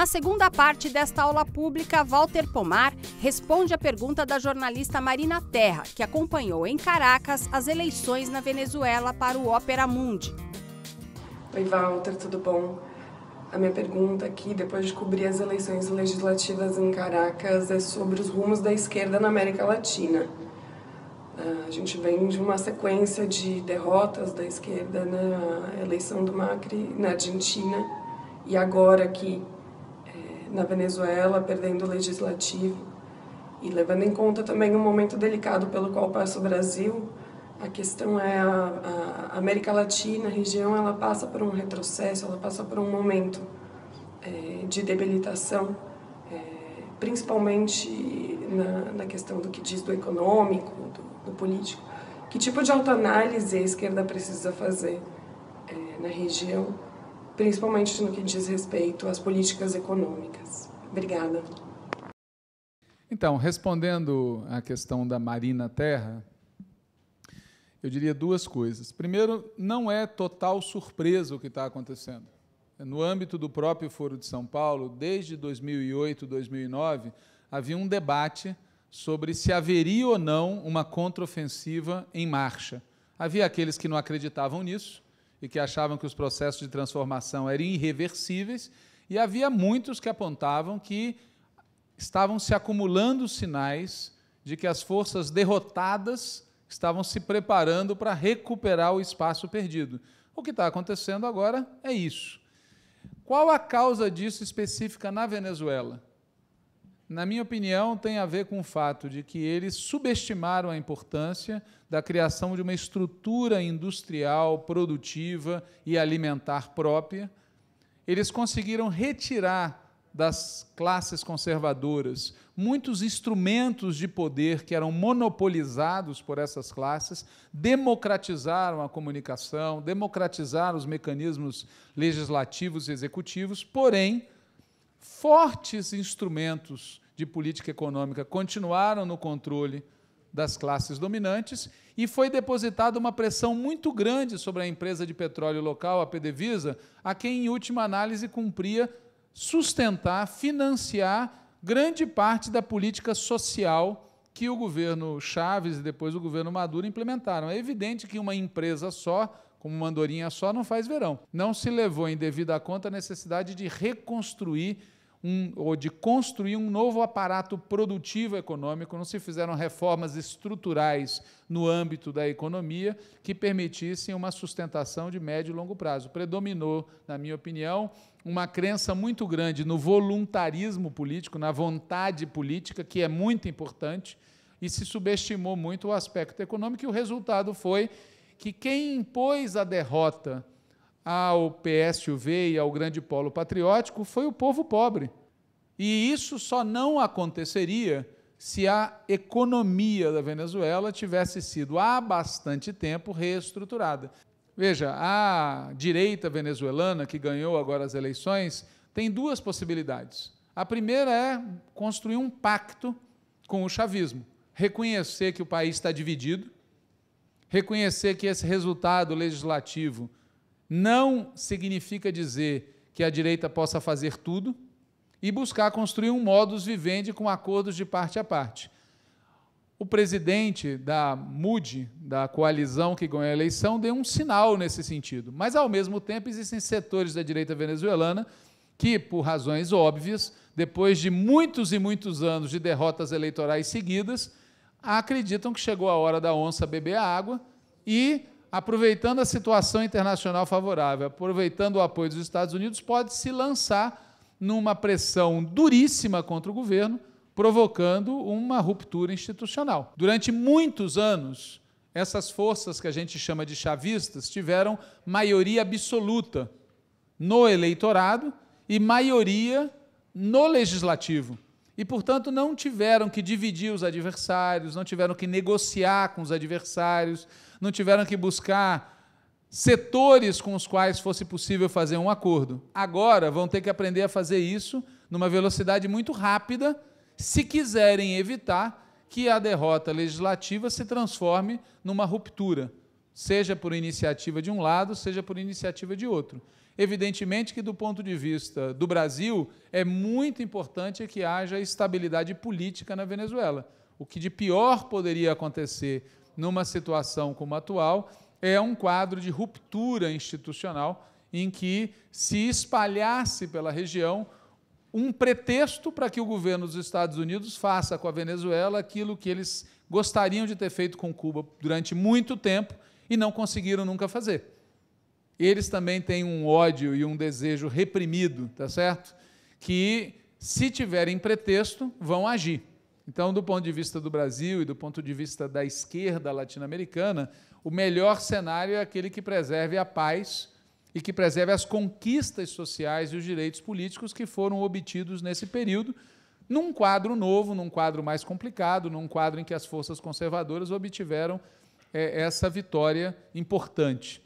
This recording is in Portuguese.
Na segunda parte desta aula pública, Walter Pomar responde a pergunta da jornalista Marina Terra, que acompanhou em Caracas as eleições na Venezuela para o Ópera Mundi. Oi, Walter, tudo bom? A minha pergunta aqui, depois de cobrir as eleições legislativas em Caracas, é sobre os rumos da esquerda na América Latina. Ah, a gente vem de uma sequência de derrotas da esquerda na eleição do Macri na Argentina e agora aqui na Venezuela, perdendo o legislativo. E levando em conta também um momento delicado pelo qual passa o Brasil, a questão é a, a América Latina, a região, ela passa por um retrocesso, ela passa por um momento é, de debilitação, é, principalmente na, na, questão do que diz do econômico, do, do político. Que tipo de autoanálise a esquerda precisa fazer é, na região? principalmente no que diz respeito às políticas econômicas. Obrigada. Então, respondendo à questão da Marina Terra, eu diria duas coisas. Primeiro, não é total surpresa o que está acontecendo. No âmbito do próprio Foro de São Paulo, desde 2008, 2009, havia um debate sobre se haveria ou não uma contraofensiva em marcha. Havia aqueles que não acreditavam nisso, e que achavam que os processos de transformação eram irreversíveis, e havia muitos que apontavam que estavam se acumulando sinais de que as forças derrotadas estavam se preparando para recuperar o espaço perdido. O que está acontecendo agora é isso. Qual a causa disso específica na Venezuela? na minha opinião, tem a ver com o fato de que eles subestimaram a importância da criação de uma estrutura industrial, produtiva e alimentar própria. Eles conseguiram retirar das classes conservadoras muitos instrumentos de poder que eram monopolizados por essas classes, democratizaram a comunicação, democratizaram os mecanismos legislativos e executivos, porém, fortes instrumentos de política econômica continuaram no controle das classes dominantes e foi depositada uma pressão muito grande sobre a empresa de petróleo local, a PDVSA, a quem, em última análise, cumpria sustentar, financiar grande parte da política social que o governo Chaves e depois o governo Maduro implementaram. É evidente que uma empresa só, como uma andorinha só, não faz verão. Não se levou em devida conta a necessidade de reconstruir um, ou de construir um novo aparato produtivo econômico, não se fizeram reformas estruturais no âmbito da economia que permitissem uma sustentação de médio e longo prazo. Predominou, na minha opinião, uma crença muito grande no voluntarismo político, na vontade política, que é muito importante, e se subestimou muito o aspecto econômico, e o resultado foi que quem impôs a derrota ao PSUV e ao grande polo patriótico foi o povo pobre. E isso só não aconteceria se a economia da Venezuela tivesse sido há bastante tempo reestruturada. Veja, a direita venezuelana, que ganhou agora as eleições, tem duas possibilidades. A primeira é construir um pacto com o chavismo, reconhecer que o país está dividido, reconhecer que esse resultado legislativo não significa dizer que a direita possa fazer tudo e buscar construir um modus vivendi com acordos de parte a parte. O presidente da MUD, da coalizão que ganhou a eleição, deu um sinal nesse sentido. Mas, ao mesmo tempo, existem setores da direita venezuelana que, por razões óbvias, depois de muitos e muitos anos de derrotas eleitorais seguidas, acreditam que chegou a hora da onça beber a água e aproveitando a situação internacional favorável, aproveitando o apoio dos Estados Unidos, pode se lançar numa pressão duríssima contra o governo, provocando uma ruptura institucional. Durante muitos anos, essas forças que a gente chama de chavistas tiveram maioria absoluta no eleitorado e maioria no legislativo e, portanto, não tiveram que dividir os adversários, não tiveram que negociar com os adversários, não tiveram que buscar setores com os quais fosse possível fazer um acordo. Agora vão ter que aprender a fazer isso numa velocidade muito rápida, se quiserem evitar que a derrota legislativa se transforme numa ruptura seja por iniciativa de um lado, seja por iniciativa de outro. Evidentemente que, do ponto de vista do Brasil, é muito importante que haja estabilidade política na Venezuela. O que de pior poderia acontecer numa situação como a atual é um quadro de ruptura institucional em que se espalhasse pela região um pretexto para que o governo dos Estados Unidos faça com a Venezuela aquilo que eles gostariam de ter feito com Cuba durante muito tempo, e não conseguiram nunca fazer. Eles também têm um ódio e um desejo reprimido, tá certo? Que se tiverem pretexto, vão agir. Então, do ponto de vista do Brasil e do ponto de vista da esquerda latino-americana, o melhor cenário é aquele que preserve a paz e que preserve as conquistas sociais e os direitos políticos que foram obtidos nesse período, num quadro novo, num quadro mais complicado, num quadro em que as forças conservadoras obtiveram é, essa vitória importante.